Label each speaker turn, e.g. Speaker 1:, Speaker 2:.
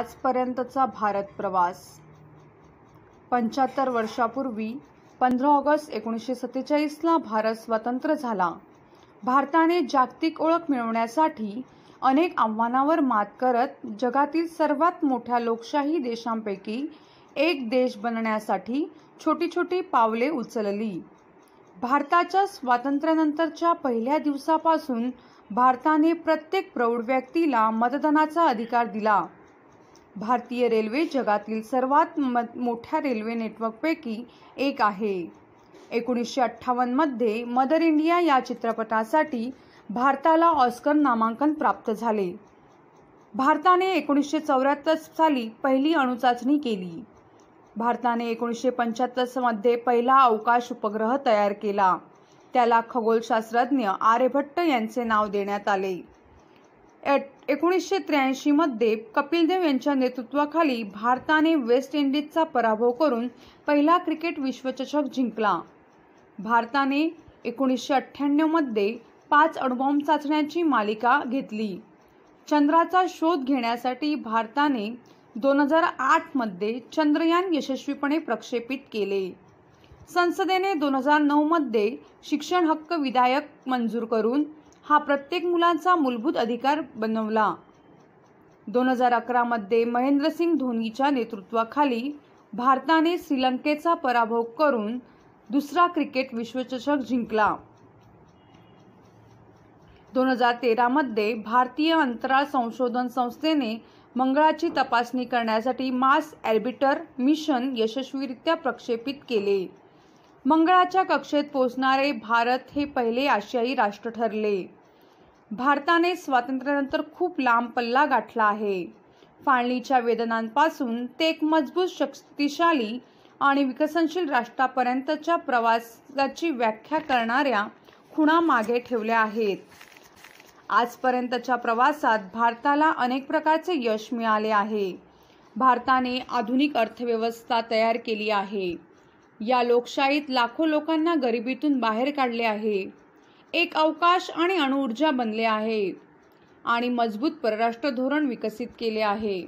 Speaker 1: आजपर्यंतचा भारत प्रवास पंच्याहत्तर वर्षापूर्वी पंधरा ऑगस्ट एकोणीसशे सत्तेचाळीसला भारत स्वतंत्र झाला भारताने जागतिक ओळख मिळवण्यासाठी अनेक आव्हानावर मात करत जगातील सर्वात मोठ्या लोकशाही देशांपैकी एक देश बनण्यासाठी छोटी छोटी पावले उचलली भारताच्या स्वातंत्र्यानंतरच्या पहिल्या दिवसापासून भारताने प्रत्येक प्रौढ व्यक्तीला मतदानाचा अधिकार दिला भारतीय रेल्वे जगातील सर्वात म मोठ्या रेल्वे नेटवर्कपैकी एक आहे एकोणीसशे अठ्ठावन्नमध्ये मदर इंडिया या चित्रपटासाठी भारताला ऑस्कर नामांकन प्राप्त झाले भारताने एकोणीसशे चौऱ्याहत्तर साली पहिली अणुचाचणी केली भारताने एकोणीसशे पंच्याहत्तरमध्ये पहिला अवकाश उपग्रह तयार केला त्याला खगोलशास्त्रज्ञ आर्यभट्ट यांचे नाव देण्यात आले एकोणीसशे त्र्याऐंशीमध्ये कपिल देव यांच्या नेतृत्वाखाली भारताने वेस्ट इंडिजचा पराभव करून पहिला क्रिकेट विश्वचषक जिंकला भारताने एकोणीसशे अठ्ठ्याण्णवमध्ये पाच अणुबॉम्ब चाचण्याची मालिका घेतली चंद्राचा शोध घेण्यासाठी भारताने दोन हजार आठमध्ये चंद्रयान यशस्वीपणे प्रक्षेपित केले संसदेने दोन हजार नऊमध्ये शिक्षण हक्क विधायक मंजूर करून हा प्रत्येक मुलांचा मूलभूत अधिकार बनवला दोन हजार अकरामध्ये महेंद्रसिंग धोनीच्या नेतृत्वाखाली भारताने श्रीलंकेचा पराभव करून दुसरा क्रिकेट विश्वचषक जिंकला दोन हजार तेरामध्ये भारतीय अंतराळ संशोधन संस्थेने मंगळाची तपासणी करण्यासाठी मास ॲल्बिटर मिशन यशस्वीरित्या प्रक्षेपित केले मंगळाच्या कक्षेत पोचणारे भारत हे पहिले आशियाई राष्ट्र ठरले भारताने स्वातंत्र्यानंतर खूप लांब पल्ला गाठला आहे फाळणीच्या वेदनांपासून ते एक मजबूत शक्तिशाली आणि विकसनशील राष्ट्रापर्यंतच्या प्रवासाची व्याख्या करणाऱ्या खुणा मागे ठेवल्या आहेत आजपर्यंतच्या प्रवासात भारताला अनेक प्रकारचे यश मिळाले आहे भारताने आधुनिक अर्थव्यवस्था तयार केली आहे या लोकशाहीत लाखो लोकांना गरिबीतून बाहेर काढले आहे एक अवकाश आणि अणुऊर्जा बनले आहे आणि मजबूत परराष्ट्र धोरण विकसित केले आहे